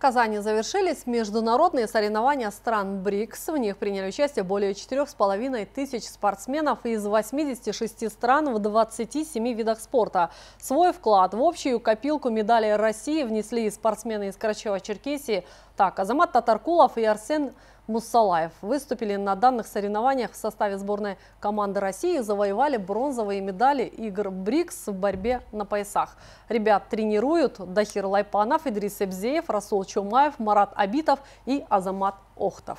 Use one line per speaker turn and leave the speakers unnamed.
Казани завершились международные соревнования стран БРИКС. В них приняли участие более 4,5 тысяч спортсменов из 86 стран в 27 видах спорта. Свой вклад в общую копилку медалей России внесли спортсмены из Карачева-Черкесии. Так, Азамат Татаркулов и Арсен Муссалаев выступили на данных соревнованиях в составе сборной команды России и завоевали бронзовые медали игр БРИКС в борьбе на поясах. Ребят тренируют Дахир Лайпанов, Идрис Эбзеев, Расул Чумаев, Марат Абитов и Азамат Охтов.